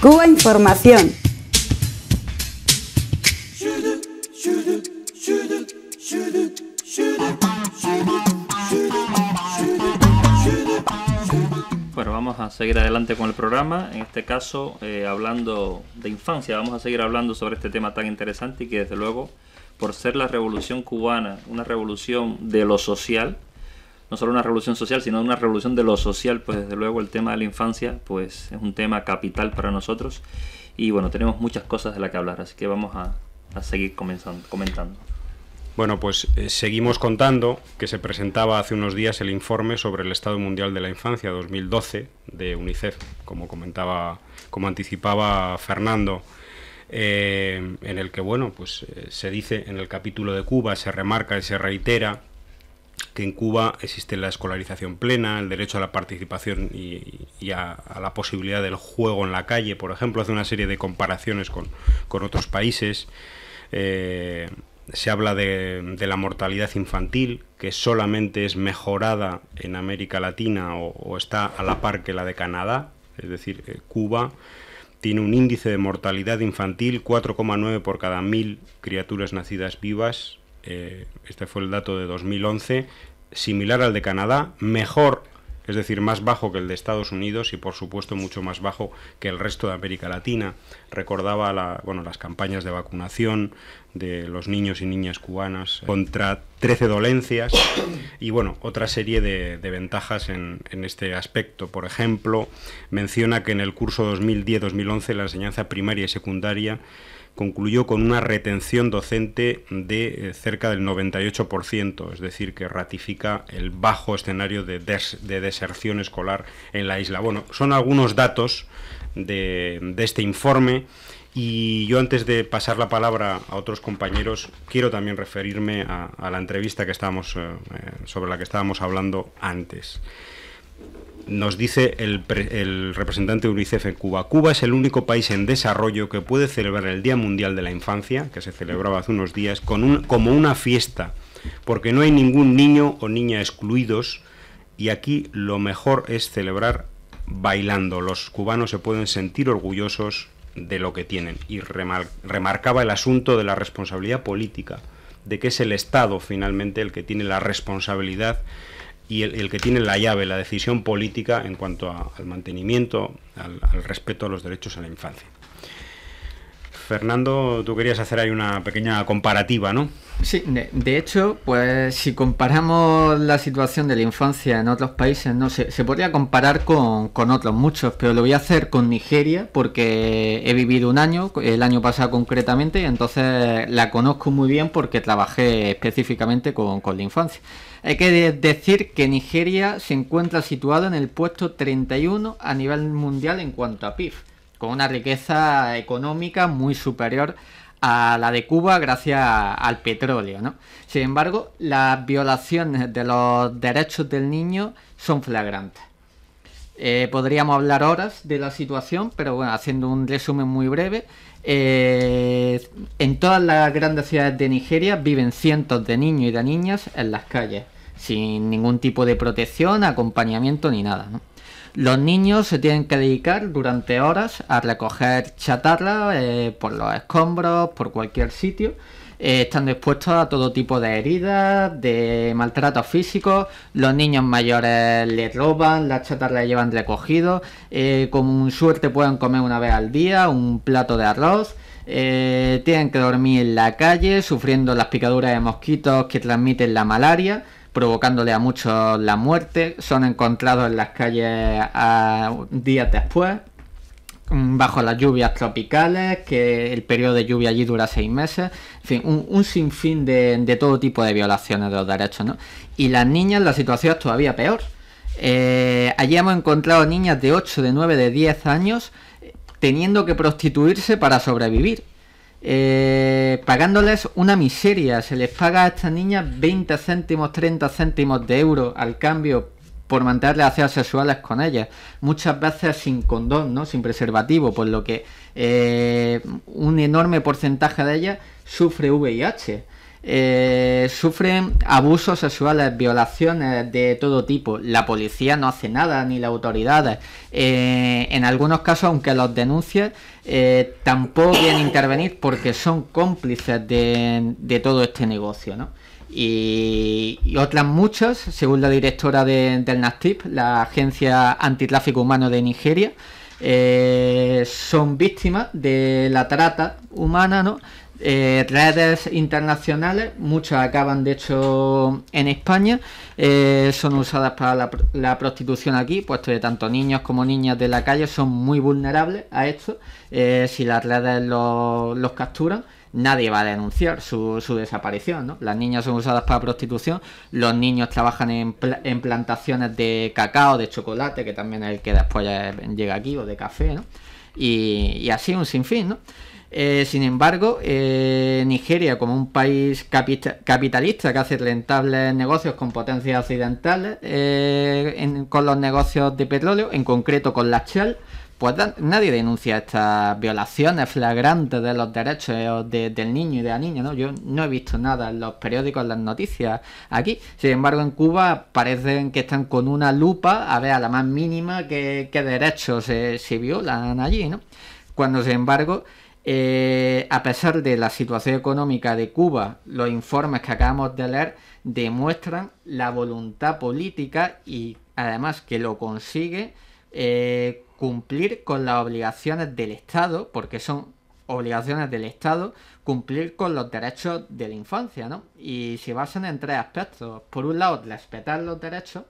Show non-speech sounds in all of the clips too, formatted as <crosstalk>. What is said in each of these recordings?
Cuba Información. Bueno, vamos a seguir adelante con el programa, en este caso eh, hablando de infancia, vamos a seguir hablando sobre este tema tan interesante y que desde luego, por ser la revolución cubana, una revolución de lo social, no solo una revolución social, sino una revolución de lo social, pues desde luego el tema de la infancia pues es un tema capital para nosotros y bueno, tenemos muchas cosas de las que hablar, así que vamos a, seguir comentando. Bueno, pues eh, seguimos contando que se presentaba hace unos días el informe sobre el Estado Mundial de la Infancia 2012 de UNICEF, como comentaba, como anticipaba Fernando. Eh, en el que bueno pues eh, se dice en el capítulo de Cuba se remarca y se reitera que en Cuba existe la escolarización plena, el derecho a la participación y, a, la posibilidad del juego en la calle, por ejemplo, hace una serie de comparaciones con, otros países. Eh, se habla de, la mortalidad infantil, que solamente es mejorada en América Latina o, está a la par que la de Canadá, es decir, eh, Cuba tiene un índice de mortalidad infantil 4,9 por cada mil criaturas nacidas vivas eh, este fue el dato de 2011, similar al de Canadá, mejor, es decir, más bajo que el de Estados Unidos y por supuesto mucho más bajo que el resto de América Latina. Recordaba la, bueno, las campañas de vacunación de los niños y niñas cubanas contra 13 dolencias y bueno, otra serie de, ventajas en, en, este aspecto. Por ejemplo, menciona que en el curso 2010-2011 la enseñanza primaria y secundaria concluyó con una retención docente de eh, cerca del 98%, es decir, que ratifica el bajo escenario de, deserción escolar en la isla. Bueno, son algunos datos de, este informe. Y yo antes de pasar la palabra a otros compañeros, quiero también referirme a, la entrevista que eh, eh, sobre la que estábamos hablando antes nos dice el, representante de UNICEF en Cuba, Cuba es el único país en desarrollo que puede celebrar el Día Mundial de la Infancia, que se celebraba hace unos días, con un, como una fiesta, porque no hay ningún niño o niña excluidos y aquí lo mejor es celebrar bailando. Los cubanos se pueden sentir orgullosos de lo que tienen y remarcaba el asunto de la responsabilidad política, de que es el Estado finalmente el que tiene la responsabilidad y el, que tiene la llave, la decisión política en cuanto al mantenimiento, al, respeto a los derechos a la infancia. Fernando, tú querías hacer ahí una pequeña comparativa, ¿no? Sí, de, hecho, pues si comparamos la situación de la infancia en otros países, no se, se podría comparar con, otros muchos, pero lo voy a hacer con Nigeria porque he vivido un año, el año pasado concretamente, y entonces la conozco muy bien porque trabajé específicamente con la infancia. Hay que decir que Nigeria se encuentra situada en el puesto 31 a nivel mundial en cuanto a PIB, con una riqueza económica muy superior a la de Cuba gracias al petróleo. ¿no? Sin embargo, las violaciones de los derechos del niño son flagrantes. Eh, podríamos hablar horas de la situación, pero bueno, haciendo un resumen muy breve, eh, en todas las grandes ciudades de Nigeria viven cientos de niños y de niñas en las calles, sin ningún tipo de protección, acompañamiento ni nada. Los niños se tienen que dedicar durante horas a recoger chatarra eh, por los escombros, por cualquier sitio, eh, están expuestos a todo tipo de heridas, de maltratos físicos, los niños mayores les roban, las chatarras les llevan recogidos, eh, con suerte pueden comer una vez al día un plato de arroz, eh, tienen que dormir en la calle, sufriendo las picaduras de mosquitos que transmiten la malaria, provocándole a muchos la muerte, son encontrados en las calles ah, días después bajo las lluvias tropicales, que el periodo de lluvia allí dura seis meses, en fin, un, sinfín de, todo tipo de violaciones de los derechos, ¿no? Y las niñas, la situación es todavía peor. Eh, allí hemos encontrado niñas de 8, de 9, de 10 años teniendo que prostituirse para sobrevivir. Eh, pagándoles una miseria, se les paga a estas niñas 20 céntimos, 30 céntimos de euro al cambio por mantener relaciones sexuales con ellas, muchas veces sin condón, ¿no? sin preservativo, por lo que eh, un enorme porcentaje de ellas sufre VIH. Eh, sufren abusos sexuales, violaciones de todo tipo. La policía no hace nada, ni las autoridades. Eh, en algunos casos, aunque los denuncie, tampoco quieren intervenir porque son cómplices de, de todo este negocio, ¿no? y, otras muchas, según la directora de, del NACTIP, la Agencia Antitráfico Humano de Nigeria, eh, son víctimas de la trata humana, ¿no? Eh, redes internacionales, muchas acaban de hecho en España, eh, son usadas para la, prostitución aquí, puesto que tanto niños como niñas de la calle son muy vulnerables a esto, si las redes los capturan nadie va a denunciar su, su desaparición, ¿no? Las niñas son usadas para prostitución, los niños trabajan en, plantaciones de cacao, de chocolate, que también es el que después llega aquí, o de café, ¿no? Y, así un sinfín, ¿no? Eh, sin embargo, eh, Nigeria, como un país capitalista que hace rentables negocios con potencias occidentales, eh, con los negocios de petróleo, en concreto con la Shell, pues nadie denuncia estas violaciones flagrantes de los derechos del niño y de la niña, ¿no? Yo no he visto nada en los periódicos, en las noticias aquí. Sin embargo, en Cuba parecen que están con una lupa a ver a la más mínima qué, derechos eh, se, violan allí, ¿no? Cuando, sin embargo, eh, a pesar de la situación económica de Cuba, los informes que acabamos de leer demuestran la voluntad política y además que lo consigue eh, cumplir con las obligaciones del Estado, porque son obligaciones del Estado, cumplir con los derechos de la infancia, ¿no? Y se basan en tres aspectos. Por un lado, respetar los derechos,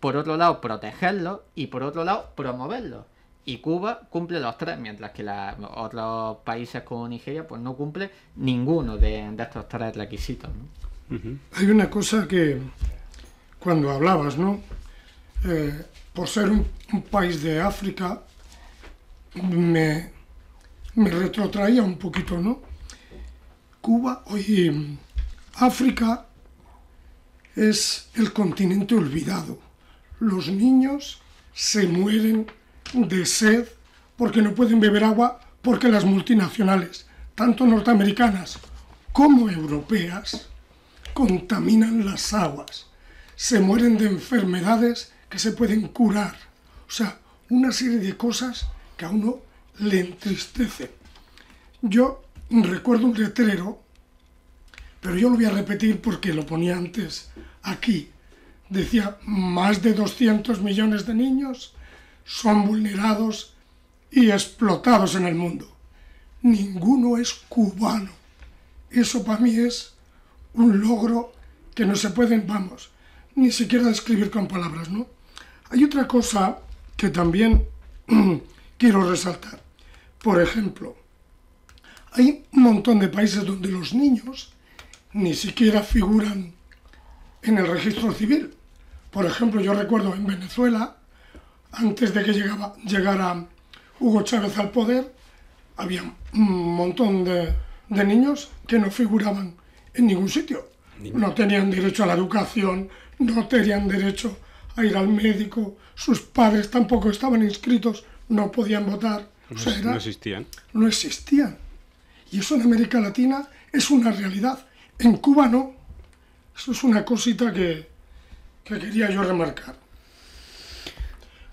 por otro lado, protegerlos y por otro lado, promoverlos. Y Cuba cumple los tres, mientras que la, otros países como Nigeria pues no cumple ninguno de, estos tres requisitos. Hay una cosa que cuando hablabas, ¿no? Eh, por ser un, país de África, me, me, retrotraía un poquito, ¿no? Cuba oye, África es el continente olvidado. Los niños se mueren de sed porque no pueden beber agua porque las multinacionales, tanto norteamericanas como europeas, contaminan las aguas, se mueren de enfermedades que se pueden curar. O sea, una serie de cosas que a uno le entristece Yo recuerdo un letrero, pero yo lo voy a repetir porque lo ponía antes aquí. Decía, más de 200 millones de niños son vulnerados y explotados en el mundo. Ninguno es cubano. Eso para mí es un logro que no se pueden, vamos, ni siquiera describir con palabras, ¿no? Hay otra cosa que también <clears throat> quiero resaltar. Por ejemplo, hay un montón de países donde los niños ni siquiera figuran en el registro civil. Por ejemplo, yo recuerdo en Venezuela, antes de que llegara Hugo Chávez al poder, había un montón de, de niños que no figuraban en ningún sitio. No tenían derecho a la educación, no tenían derecho a ir al médico, sus padres tampoco estaban inscritos, no podían votar. No, existían. No existían. Y eso en América Latina es una realidad. En Cuba no. Eso es una cosita que, quería yo remarcar.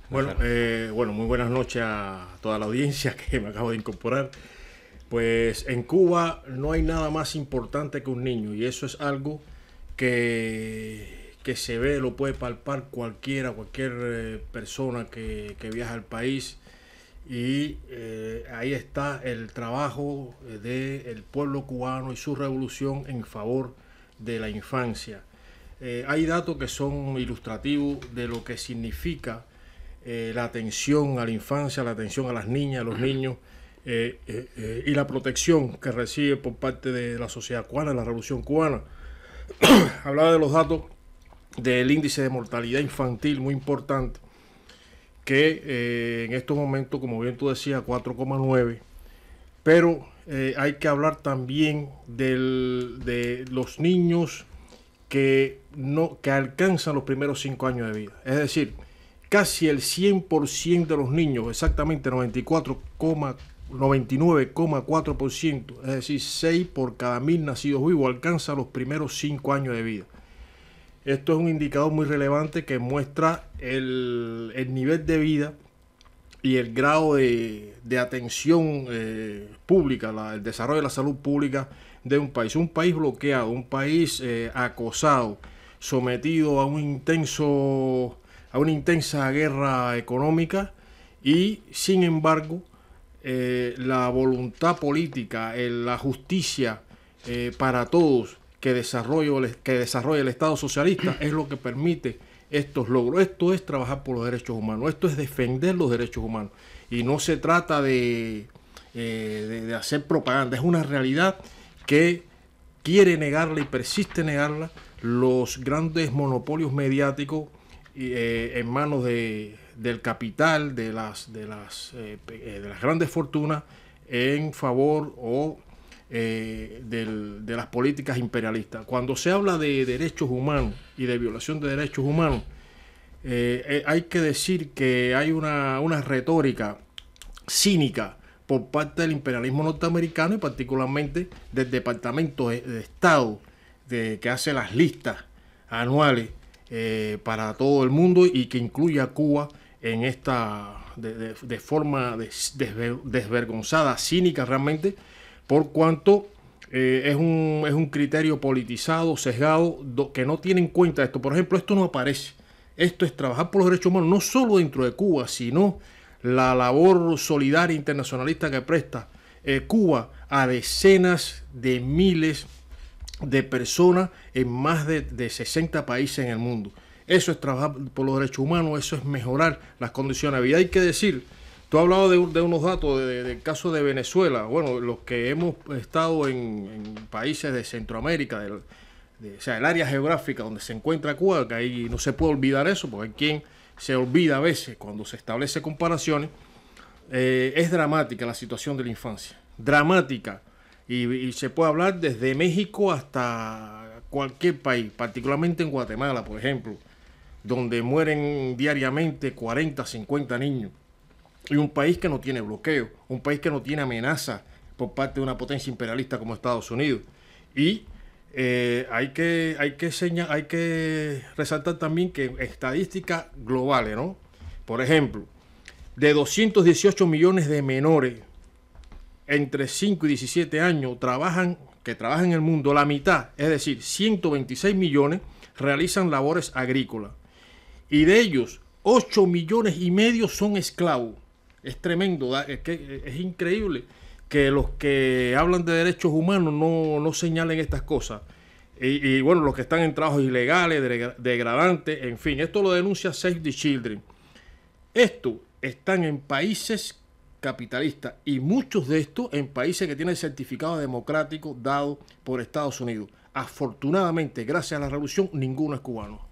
Bueno, eh, bueno, muy buenas noches a toda la audiencia que me acabo de incorporar. Pues en Cuba no hay nada más importante que un niño y eso es algo que que se ve, lo puede palpar cualquiera, cualquier eh, persona que, que, viaja al país. Y eh, ahí está el trabajo eh, del pueblo cubano y su revolución en favor de la infancia. hay datos que son ilustrativos de lo que significa la atención a la infancia, la atención a las niñas, a los niños. y la protección que recibe por parte de la sociedad cubana, la revolución cubana. <clears throat> Hablaba de los datos del índice de mortalidad infantil muy importante, que eh, en estos momentos, como bien tú decías, 4,9, pero eh, hay que hablar también de los niños que, no, que alcanzan los primeros 5 años de vida. Es decir, casi el 100% de los niños, exactamente 99,4% es decir, 6 por cada mil nacidos vivos, alcanza los primeros 5 años de vida. Esto es un indicador muy relevante que muestra el, nivel de vida y el grado de, atención eh, pública, el desarrollo de la salud pública de un país. Un país bloqueado, un país eh, acosado, sometido a un intenso a una intensa guerra económica y sin embargo eh, la voluntad política, la justicia para todos, que desarrolla, el Estado socialista <clears throat> es lo que permite estos logros. Esto es trabajar por los derechos humanos, esto es defender los derechos humanos. Y no se trata de, eh, hacer propaganda, es una realidad que quiere negarla y persiste negarla los grandes monopolios mediáticos eh, en manos de, del capital, de las, de, las, eh, de las grandes fortunas, en favor o eh, de las políticas imperialistas. Cuando se habla de derechos humanos y de violación de derechos humanos, eh, eh, hay que decir que hay una, retórica cínica por parte del imperialismo norteamericano y particularmente del Departamento de Estado que hace las listas anuales para todo el mundo y que incluye a Cuba en esta de forma desvergonzada, cínica realmente, por cuanto eh, es, un, criterio politizado, sesgado, que no tiene en cuenta esto. Por ejemplo, esto no aparece. Esto es trabajar por los derechos humanos, no solo dentro de Cuba, sino la labor solidaria internacionalista que presta eh, Cuba a decenas de miles de personas en más de, de 60 países en el mundo. Eso es trabajar por los derechos humanos, eso es mejorar las condiciones de vida. Hay que decir Tú has hablado de, unos datos del caso de Venezuela. Bueno, los que hemos estado en, países de Centroamérica, o sea, el área geográfica donde se encuentra Cuba, que ahí no se puede olvidar eso, porque hay quien se olvida a veces cuando se establece comparaciones. Eh, es dramática la situación de la infancia, dramática. y, se puede hablar desde México hasta cualquier país, particularmente en Guatemala, por ejemplo, donde mueren diariamente 40, 50 niños. Y un país que no tiene bloqueo, un país que no tiene amenaza por parte de una potencia imperialista como Estados Unidos. Y eh, hay, que, hay, que hay que resaltar también que estadísticas globales, ¿no? Por ejemplo, de 218 millones de menores entre 5 y 17 años trabajan, que trabajan en el mundo, la mitad, es decir, 126 millones, realizan labores agrícolas. Y de ellos, 8 millones y medio son esclavos es tremendo, es, que eh, es increíble que los que hablan de derechos humanos no, señalen estas cosas. Y, bueno, los que están en trabajos ilegales, degradantes, en fin, esto lo denuncia Save the Children. Esto están en países capitalistas y muchos de estos en países que tienen certificado democrático dado por Estados Unidos. Afortunadamente, gracias a la revolución, ninguno es cubano.